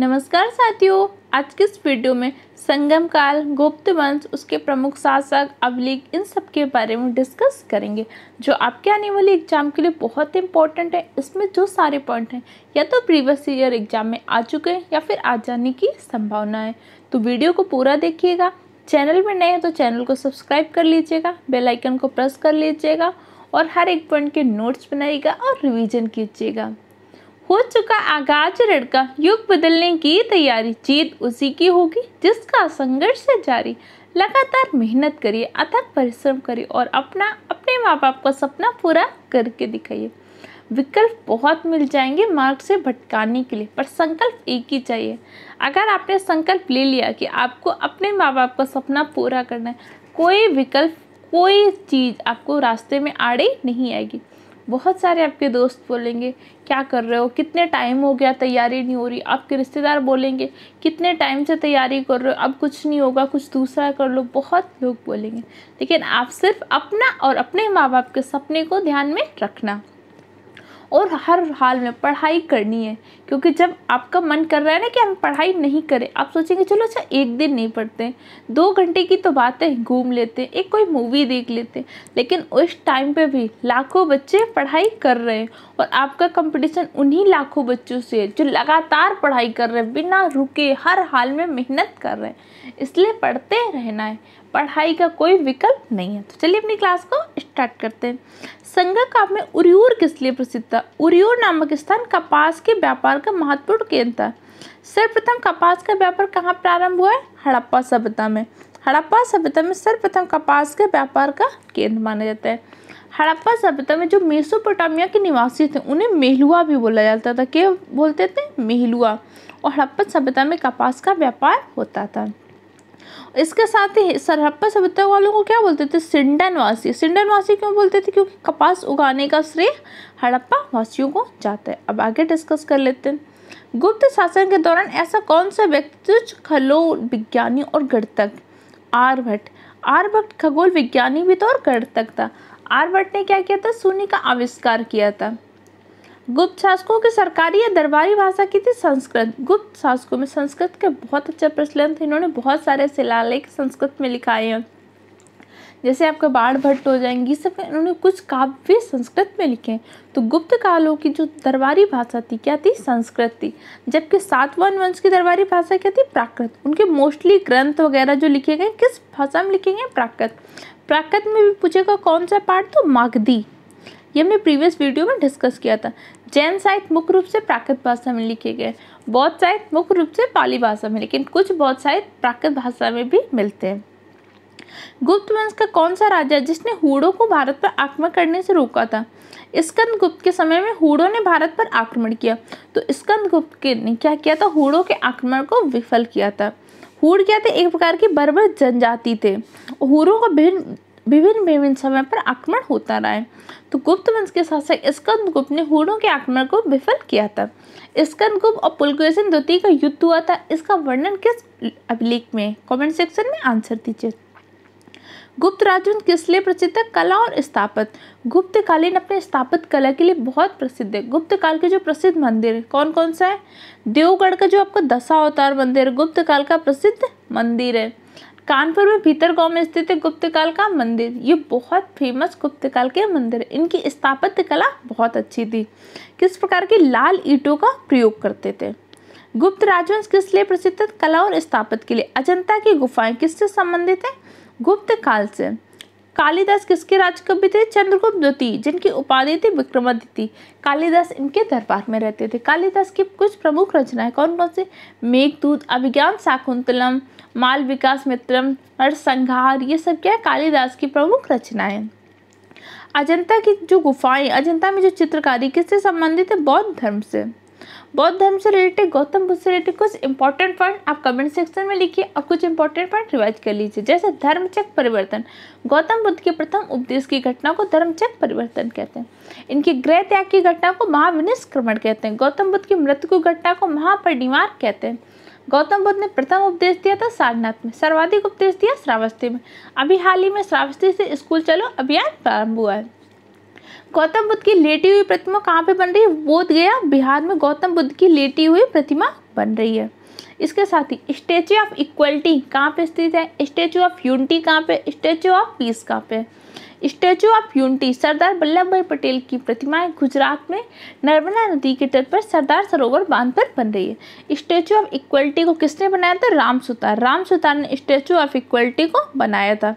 नमस्कार साथियों आज के इस वीडियो में संगम काल गुप्त वंश उसके प्रमुख शासक अवलीग इन सब के बारे में डिस्कस करेंगे जो आपके आने वाले एग्जाम के लिए बहुत इंपॉर्टेंट है इसमें जो सारे पॉइंट हैं या तो प्रीवियस ईयर एग्जाम में आ चुके हैं या फिर आ जाने की संभावना है तो वीडियो को पूरा देखिएगा चैनल में नए हैं तो चैनल को सब्सक्राइब कर लीजिएगा बेलाइकन को प्रेस कर लीजिएगा और हर एक पॉइंट के नोट्स बनाइएगा और रिविज़न कीजिएगा हो चुका आगाज ऋण का युग बदलने की तैयारी जीत उसी की होगी जिसका संघर्ष जारी लगातार मेहनत करिए अथक परिश्रम करिए और अपना अपने माँ बाप का सपना पूरा करके दिखाइए विकल्प बहुत मिल जाएंगे मार्ग से भटकाने के लिए पर संकल्प एक ही चाहिए अगर आपने संकल्प ले लिया कि आपको अपने माँ बाप का सपना पूरा करना है कोई विकल्प कोई चीज़ आपको रास्ते में आड़े नहीं आएगी बहुत सारे आपके दोस्त बोलेंगे क्या कर रहे हो कितने टाइम हो गया तैयारी नहीं हो रही आपके रिश्तेदार बोलेंगे कितने टाइम से तैयारी कर रहे हो अब कुछ नहीं होगा कुछ दूसरा कर लो बहुत लोग बोलेंगे लेकिन आप सिर्फ अपना और अपने माँ बाप के सपने को ध्यान में रखना और हर हाल में पढ़ाई करनी है क्योंकि जब आपका मन कर रहा है ना कि हम पढ़ाई नहीं करें आप सोचेंगे चलो अच्छा एक दिन नहीं पढ़ते दो घंटे की तो बात है घूम लेते हैं एक कोई मूवी देख लेते हैं लेकिन उस टाइम पे भी लाखों बच्चे पढ़ाई कर रहे हैं और आपका कंपटीशन उन्हीं लाखों बच्चों से है जो लगातार पढ़ाई कर रहे हैं बिना रुके हर हाल में मेहनत कर रहे हैं इसलिए पढ़ते रहना है पढ़ाई का कोई विकल्प नहीं है तो चलिए अपनी क्लास को स्टार्ट करते हैं संगा काव्य में उरियूर किस लिए प्रसिद्ध था उरियूर नामक स्थान कपास के व्यापार का महत्वपूर्ण केंद्र था सर्वप्रथम कपास का व्यापार कहाँ प्रारंभ हुआ है हड़प्पा सभ्यता में हड़प्पा सभ्यता में सर्वप्रथम कपास के व्यापार का केंद्र माना जाता है हड़प्पा सभ्यता में जो मेसोपोटामिया के निवासी थे उन्हें मेहलुआ भी बोला जाता था क्या बोलते थे मेहलुआ और हड़प्पा सभ्यता में कपास का व्यापार होता था इसके साथ ही सरहप्पा सभ्यता वालों को क्या बोलते थे सिंडनवासी सिंडनवासी क्यों बोलते थे क्योंकि कपास उगाने का श्रेय हड़प्पा वासियों को जाता है अब आगे डिस्कस कर लेते हैं गुप्त शासन के दौरान ऐसा कौन सा व्यक्ति खलो विज्ञानी और गणतक आर्यभट्ट आर्यभट्ट खगोल विज्ञानी भी तो और गणतक था आर्वर्ट ने क्या किया था शून्य का आविष्कार किया था गुप्त शासकों की सरकारी या दरबारी भाषा की थी संस्कृत गुप्त शासकों में संस्कृत के बहुत अच्छा प्रचलन थे इन्होंने बहुत सारे शिलालेख संस्कृत में लिखाए हैं जैसे आपका बाढ़ भट्ट हो जाएंगे ये सब इन्होंने कुछ काव्य संस्कृत में लिखे हैं तो गुप्त कालों की जो दरबारी भाषा थी क्या थी संस्कृत थी जबकि सातवन वंश की दरबारी भाषा क्या थी प्राकृत उनके मोस्टली ग्रंथ वगैरह जो लिखे गए किस भाषा में लिखे गए प्राकृत प्राकृत में भी पूछेगा कौन सा पार्ट तो मागधी ये हमने प्रीवियस वीडियो में डिस्कस किया था जैन साहित्य मुख्य रूप से प्राकृत भाषा में लिखे गए बौद्ध साहित्य मुख्य रूप से पाली भाषा में लेकिन कुछ बौद्ध साहित्य प्राकृत भाषा में भी मिलते हैं गुप्त वंश का कौन सा राजा जिसने हुड़ों को भारत पर आक्रमण करने से रोका था स्कंद गुप्त के समय में हुड़ों ने भारत पर आक्रमण किया तो स्कंद गुप्त ने क्या किया था हुड़ों के आक्रमण को विफल किया था हुर क्या थे एक प्रकार की बर्बर जनजाति थे हुरों का भिन्न विभिन्न विभिन्न समय पर आक्रमण होता रहा है तो गुप्त वंश के शासक गुप्त ने हुरों के आक्रमण को विफल किया था स्कंदगुप्त और पुलकेशन द्वितीय का युद्ध हुआ था इसका वर्णन किस अभिलेख में कमेंट सेक्शन में आंसर दीजिए गुप्त राजवंश किस लिए प्रसिद्ध है कला और स्थापत्य गुप्त कालीन अपने स्थापत्य कला के लिए बहुत प्रसिद्ध है गुप्त काल के जो प्रसिद्ध मंदिर कौन कौन सा है देवगढ़ का जो आपका अवतार मंदिर गुप्त काल का प्रसिद्ध मंदिर है कानपुर में भीतर गांव में स्थित है गुप्त काल का मंदिर ये बहुत फेमस गुप्त काल के मंदिर है इनकी स्थापत्य कला बहुत अच्छी थी किस प्रकार की लाल ईटों का प्रयोग करते थे गुप्त राजवंश किस लिए प्रसिद्ध कला और स्थापत्य के लिए अजंता की गुफाएं किससे संबंधित है गुप्त काल से कालिदास किसके राजकवि थे चंद्रगुप्त द्वितीय जिनकी उपाधि थी विक्रमादित्य कालिदास इनके दरबार में रहते थे कालिदास की कुछ प्रमुख रचनाएं कौन कौन मेघ मेघदूत अभिज्ञान शाकुंतलम माल विकास मित्रम और संघार ये सब क्या है कालिदास की प्रमुख रचनाएं अजंता की जो गुफाएं अजंता में जो चित्रकारी किससे संबंधित है बौद्ध धर्म से बौद्ध धर्म से रिलेटेड गौतम बुद्ध से रिलेटेड कुछ इंपॉर्टेंट पॉइंट आप कमेंट सेक्शन में लिखिए और कुछ इंपॉर्टेंट पॉइंट रिवाइज कर लीजिए जैसे धर्म चक परिवर्तन गौतम बुद्ध के प्रथम उपदेश की घटना को धर्म चक परिवर्तन कहते हैं इनके ग्रह त्याग की घटना को महाविनिष्क्रमण कहते हैं गौतम बुद्ध की मृत्यु की घटना को महापरिनिवार कहते हैं गौतम बुद्ध ने प्रथम उपदेश दिया था सारनाथ में सर्वाधिक उपदेश दिया श्रावस्ती में अभी हाल ही में श्रावस्ती से स्कूल चलो अभियान प्रारंभ हुआ है गौतम बुद्ध की लेटी हुई प्रतिमा कहाँ पे बन रही है बोध गया बिहार में गौतम बुद्ध की लेटी हुई प्रतिमा बन रही है इसके साथ ही स्टेचू ऑफ इक्वलिटी कहाँ पे स्थित है स्टेचू ऑफ यूनिटी कहाँ पे स्टेचू ऑफ पीस कहाँ पे statue of unity Sardar Vallabh Bhai Patel की प्रतिमाएं गुजरात में नर्मदा नदी के तट पर सरदार सरोवर बांध पर बन रही है स्टेचू ऑफ इक्वलिटी को किसने बनाया था राम सुतार राम सुतार ने स्टैचू ऑफ इक्वलिटी को बनाया था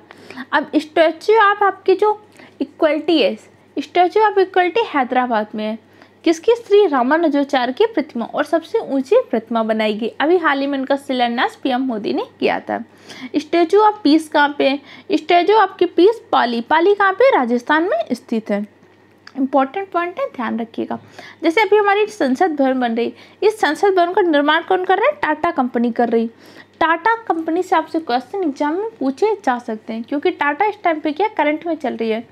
अब स्टैचू ऑफ आपकी जो इक्वलिटी है स्टैचू ऑफ इक्वलिटी हैदराबाद में है जिसकी श्री रामानुजाचार्य की प्रतिमा और सबसे ऊंची प्रतिमा बनाई गई अभी हाल ही में उनका शिलान्यास पीएम मोदी ने किया था स्टैचू ऑफ पीस कहाँ पे स्टैचू ऑफ की पीस पाली पाली कहाँ पे राजस्थान में स्थित है इंपॉर्टेंट पॉइंट है ध्यान रखिएगा जैसे अभी हमारी संसद भवन बन रही इस संसद भवन का निर्माण कौन कर रहा है टाटा कंपनी कर रही टाटा कंपनी से आपसे क्वेश्चन एग्जाम में पूछे जा सकते हैं क्योंकि टाटा इस टाइम पे क्या करंट में चल रही है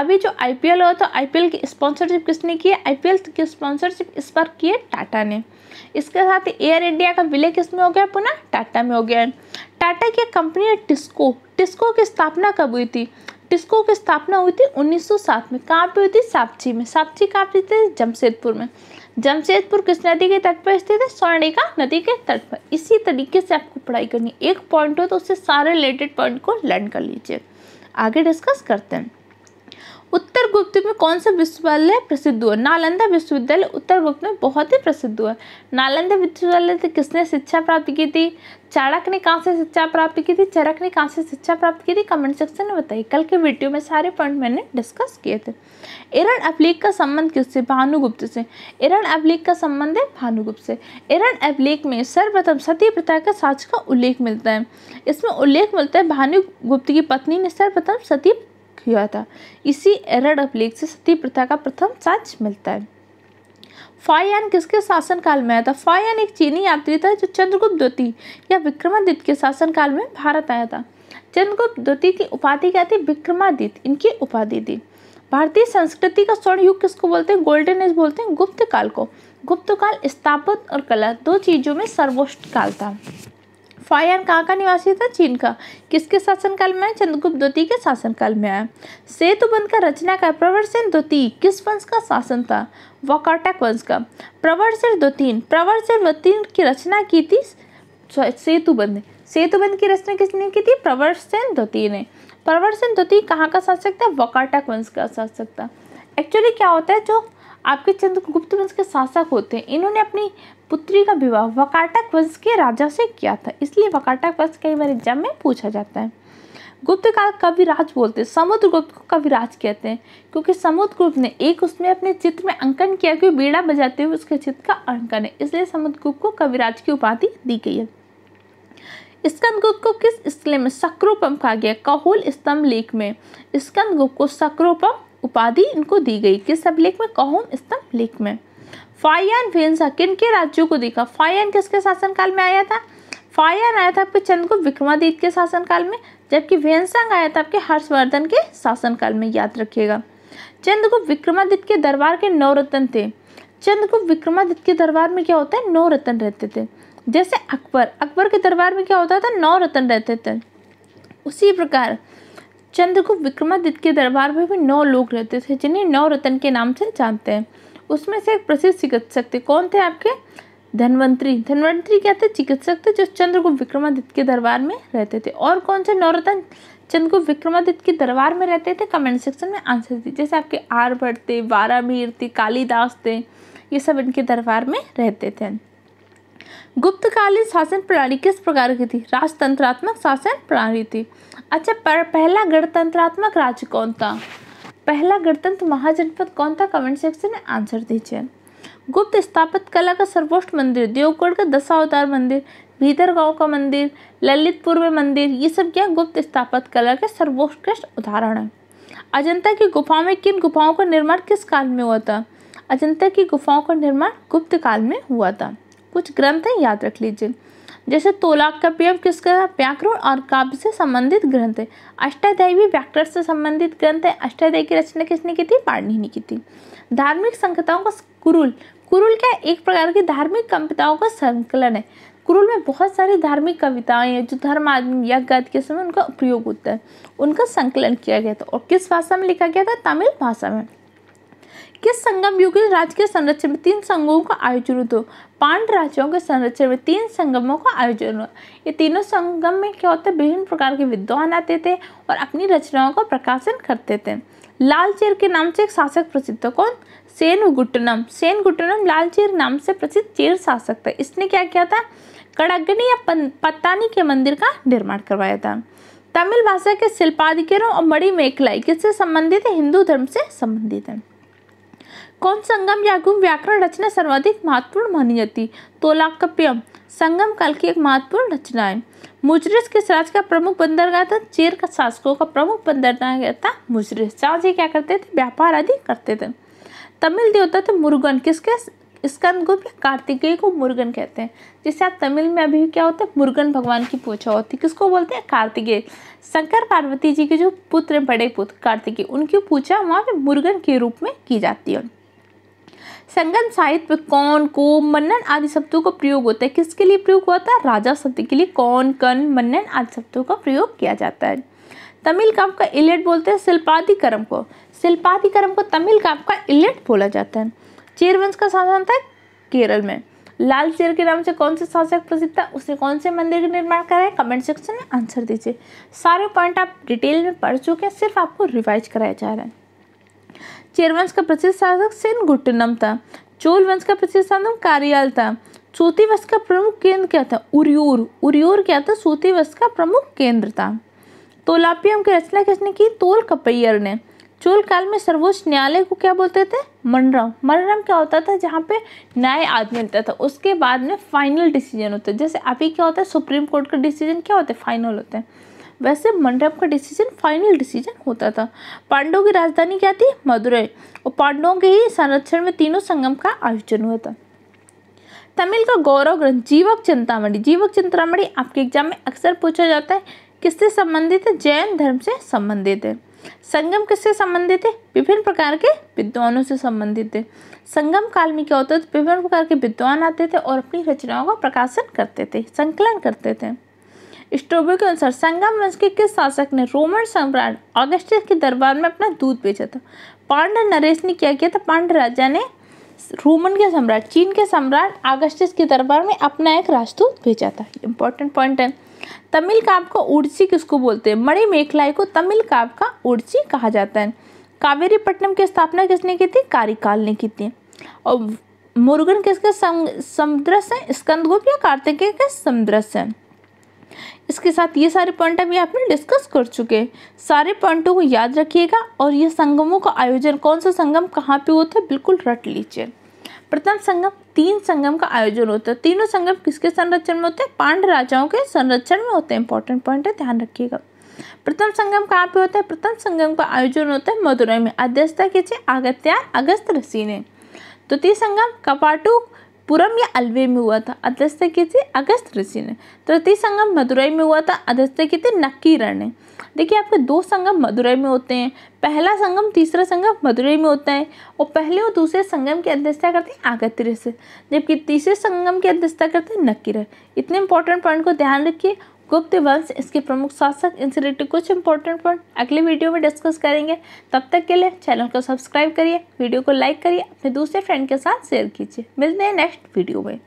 अभी जो आई पी एल हुआ तो आई पी एल की स्पॉन्सरशिप किसने की है आई पी एल की स्पॉन्सरशिप इस बार की है टाटा ने इसके साथ एयर इंडिया का विलय किस में हो गया पुनः टाटा में हो गया है टाटा की कंपनी है टिस्को टिस्को की स्थापना कब हुई थी टिस्को की स्थापना हुई थी 1907 में कहाँ पे हुई थी सापची में सापची कहाँ पे थी जमशेदपुर में जमशेदपुर किस नदी के तट पर स्थित है स्वर्णिका नदी के तट पर इसी तरीके से आपको पढ़ाई करनी एक पॉइंट हो तो उससे सारे रिलेटेड पॉइंट को लर्न कर लीजिए आगे डिस्कस करते हैं उत्तर गुप्त में कौन सा विश्वविद्यालय प्रसिद्ध हुआ नालंदा विश्वविद्यालय उत्तर गुप्त में बहुत ही प्रसिद्ध हुआ नालंदा विश्वविद्यालय से किसने शिक्षा प्राप्त की थी चाणक ने कहाँ से शिक्षा प्राप्त की थी चरक ने कहाँ से शिक्षा प्राप्त की थी कमेंट सेक्शन में बताइए कल के वीडियो में सारे पॉइंट मैंने डिस्कस किए थे इरण अब्लीक का संबंध किससे भानुगुप्त से इरण अब्लीक का संबंध है भानुगुप्त से इरण अब्लीक में सर्वप्रथम सती प्रथा का साक्ष का उल्लेख मिलता है इसमें उल्लेख मिलता है भानुगुप्त की पत्नी ने सर्वप्रथम सती हुआ था इसी एरड अपलीग से सती प्रथा का प्रथम साक्ष मिलता है फायान किसके शासनकाल में आया था फायान एक चीनी यात्री था जो चंद्रगुप्त द्वितीय या विक्रमादित्य के शासनकाल में भारत आया था चंद्रगुप्त द्वितीय की उपाधि क्या थी विक्रमादित्य इनकी उपाधि थी भारतीय संस्कृति का स्वर्ण युग किसको बोलते हैं गोल्डन एज बोलते हैं गुप्त काल को गुप्त काल स्थापत और कला दो चीज़ों में सर्वोच्च काल था फायन कहाँ का निवासी था चीन का किसके शासनकाल में आया चंद्रगुप्त द्वितीय के शासनकाल में आया सेतुबंध का रचना का प्रवरसेन द्वितीय किस वंश का शासन था वकाटक वंश का प्रवरसेन द्वितीय प्रवरसेन द्वितीय की रचना की थी सेतुबंध सेतुबंध की रचना किसने की थी प्रवरसेन द्वितीय ने प्रवरसेन द्वितीय कहाँ का शासक था वकाटक वंश का शासक था एक्चुअली क्या होता है जो आपके चंद्रगुप्त वंश के शासक होते हैं इन्होंने अपनी पुत्री का विवाह वकाटक वंश के राजा से किया था इसलिए वकाटक वंश कई बार एग्जाम में पूछा जाता है गुप्त काल कविराज बोलते हैं समुद्रगुप्त को कविराज कहते हैं क्योंकि समुद्रगुप्त ने एक उसमें अपने चित्र में अंकन किया कि बेड़ा बजाते हुए उसके चित्र का अंकन है इसलिए समुद्रगुप्त को कविराज की उपाधि दी गई है स्कंदगुप्त को किस स्थले में सक्रोपम कहा गया कहोल स्तंभ लेख में स्कंदगुप्त को सक्रोपम उपाधि इनको दी गई किस अभिलेख लेख में कहोम स्तंभ लेख में फायन भेंसा किन के राज्यों को देखा फायन किसके शासनकाल में आया था फायन आया था आपके चंद्र को विक्रमादित्य के शासनकाल में जबकि भेंसंग आया था आपके हर्षवर्धन के शासनकाल में याद रखिएगा चंद्रगुप्त विक्रमादित्य के दरबार के नौ रत्न थे चंद्रगुप्त विक्रमादित्य के दरबार में क्या होता है नौ रत्न रहते थे जैसे अकबर अकबर के दरबार में क्या होता था नौ रत्न रहते थे उसी प्रकार चंद्रगुप्त विक्रमादित्य के दरबार में भी नौ लोग रहते थे जिन्हें नौ रत्न के नाम से जानते हैं उसमें से एक प्रसिद्ध चिकित्सक थे कौन थे आपके धनवंतरी धनवंतरी क्या थे चिकित्सक थे जो चंद्रगुप्त विक्रमादित्य के दरबार में रहते थे और कौन से नौरतन चंद्रगुप्त विक्रमादित्य के दरबार में रहते थे कमेंट सेक्शन में आंसर दीजिए जैसे आपके भट्ट थे वारावीर थे कालिदास थे ये सब इनके दरबार में रहते थे गुप्तकालीन शासन प्रणाली किस प्रकार की थी राजतंत्रात्मक शासन प्रणाली थी अच्छा पर पहला गणतंत्रात्मक राज्य कौन था पहला गणतंत्र महाजनपद कौन था कमेंट सेक्शन में आंसर दीजिए गुप्त स्थापित कला का सर्वोच्च मंदिर देवगढ़ का दशावतार मंदिर भीतर गांव का मंदिर ललितपुर में मंदिर ये सब क्या गुप्त स्थापित कला के सर्वोत्कृष्ट उदाहरण है अजंता की गुफाओं में किन गुफाओं का निर्माण किस काल में हुआ था अजंता की गुफाओं का निर्माण गुप्त काल में हुआ था कुछ ग्रंथ याद रख लीजिए जैसे तोलाक का प्रयोग किसका व्याकरण और काव्य से संबंधित ग्रंथ है अष्टाध्यायी भी व्याकरण से संबंधित ग्रंथ है अष्टाध्यायी की रचना किसने की थी पाणिनी ने की थी धार्मिक संकताओं का कुरुल कुरुल क्या एक प्रकार की धार्मिक कविताओं का संकलन है कुरुल में बहुत सारी धार्मिक कविताएं हैं जो धर्म आदमी यज्ञ के समय उनका उपयोग होता है उनका संकलन किया गया था और किस भाषा में लिखा गया था तमिल भाषा में किस संगम युग राज्य के संरक्षण में तीन संघों का आयोजन हो पांड राज्यों के संरक्षण में तीन संगमों का आयोजन हुआ ये तीनों संगम में क्या होता है विभिन्न प्रकार के विद्वान आते थे और अपनी रचनाओं का प्रकाशन करते थे लालचेर के नाम से एक शासक प्रसिद्ध था कौन सेन गुटनम सेन गुट्टनम लालचेर नाम से प्रसिद्ध चेर शासक था इसने क्या किया था कड़गनी या पत्तानी के मंदिर का निर्माण करवाया था तमिल भाषा के शिल्पाधिकारों और मणिमेखलाई किससे संबंधित है हिंदू धर्म से संबंधित है कौन संगम यागुम व्याकरण रचना सर्वाधिक महत्वपूर्ण मानी जाती कप्यम संगम काल की एक महत्वपूर्ण रचना है मुजरिस किस राज्य का प्रमुख बंदरगाह था चेर का शासकों का प्रमुख बंदरगाह था मुजरिस शाहजी क्या करते थे व्यापार आदि करते थे तमिल देवता थे मुर्गन किसके स्कंद गुप्त कार्तिकेय को मुर्गन कहते हैं जिसे आप तमिल में अभी क्या होता है मुर्गन भगवान की पूजा होती है किसको बोलते हैं कार्तिकेय शंकर पार्वती जी के जो पुत्र हैं बड़े पुत्र कार्तिकेय उनकी पूजा वहाँ पे मुर्गन के रूप में की जाती है संगम साहित्य कौन को मनन आदि शब्दों का प्रयोग होता है किसके लिए प्रयोग होता है राजा शब्द के लिए कौन कन मनन आदि शब्दों का प्रयोग किया जाता है तमिल काव्य का इलेट बोलते हैं शिल्पाधिकर्म को शिल्पाधिकर्म को तमिल काव्य का इलेट बोला जाता है चेरवंश का शासन था केरल में लाल चेर के नाम से कौन से शासक प्रसिद्ध था उसने कौन से मंदिर का निर्माण कराया कमेंट सेक्शन में आंसर दीजिए सारे पॉइंट आप डिटेल में पढ़ चुके हैं सिर्फ आपको रिवाइज कराया जा रहा है चेर वंश का प्रसिद्ध शासक सेन सेनगुट्टनम था चोल वंश का प्रसिद्ध शासक कारियाल था सूती वंश का प्रमुख केंद्र क्या था उरियोर उरियोर क्या था सूती वंश का प्रमुख केंद्र था तोलापियम की रचना किसने की तोल कपैयर ने चोल काल में सर्वोच्च न्यायालय को क्या बोलते थे मनरम मनरम क्या होता था जहाँ पे न्याय आदि मिलता था उसके बाद में फाइनल डिसीजन होता है जैसे अभी क्या होता है सुप्रीम कोर्ट का डिसीजन क्या होता है फाइनल होता है वैसे मंडप का डिसीजन फाइनल डिसीजन होता था पांडवों की राजधानी क्या थी मदुरई और पांडवों के ही संरक्षण में तीनों संगम का आयोजन हुआ था तमिल का गौरव ग्रंथ जीवक चिंतामणि जीवक चिंतामणि आपके एग्जाम में अक्सर पूछा जाता है किससे संबंधित है जैन धर्म से संबंधित है संगम किससे संबंधित है विभिन्न प्रकार के विद्वानों से संबंधित है संगम काल में क्या होता था विभिन्न प्रकार के विद्वान आते थे और अपनी रचनाओं का प्रकाशन करते थे संकलन करते थे स्ट्रॉबेरी के अनुसार संगम वंश के किस शासक ने रोमन सम्राट ऑगस्ट के दरबार में अपना दूध बेचा था पांडव नरेश ने क्या किया था पांडव राजा ने रोमन के सम्राट चीन के सम्राट आगस्टिस के दरबार में अपना एक राजदूत भेजा था इंपॉर्टेंट पॉइंट है तमिल काव का उड़ची किसको बोलते हैं मणि मेखलाई को तमिल काव का उड़ची कहा जाता है कावेरी पट्टनम की स्थापना किसने की थी कारिकाल ने की थी और मुर्गन किसके समुद्र से स्कंदगुप्त या कार्तिकेय के समुद्र से इसके साथ ये सारे पॉइंट अभी आपने डिस्कस कर चुके हैं सारे पॉइंटों को याद रखिएगा और ये संगमों का आयोजन कौन सा संगम कहाँ पे होता है बिल्कुल रट लीजिए प्रथम संगम तीन संगम का आयोजन होता है तीनों संगम किसके संरक्षण में होते हैं पांड राजाओं के संरक्षण में होते हैं इंपॉर्टेंट पॉइंट है ध्यान रखिएगा प्रथम संगम कहाँ पे होता है प्रथम संगम का आयोजन होता है मदुरई में अध्यक्षता कीजिए अगत्या अगस्त रसी ने तृतीय संगम कपाटू पुरम या अलवे में हुआ था अध्यक्ष के थे अगस्त ऋषि ने तृतीय संगम मदुरई में हुआ था अध्यक्ष के थे नक्कीरण ने देखिए आपके दो संगम मदुरई में होते हैं पहला संगम तीसरा संगम मदुरई में होता है और पहले और दूसरे संगम की अध्यक्षता करते हैं आगत ऋषि जबकि तीसरे संगम की अध्यक्षता करते हैं नक्कीरन इतने इंपॉर्टेंट पॉइंट को ध्यान रखिए गुप्त वंश इसके प्रमुख शासक इनसे रिलेटेड कुछ इंपॉर्टेंट पॉइंट अगले वीडियो में डिस्कस करेंगे तब तक के लिए चैनल को सब्सक्राइब करिए वीडियो को लाइक करिए अपने दूसरे फ्रेंड के साथ शेयर कीजिए मिलते हैं नेक्स्ट वीडियो में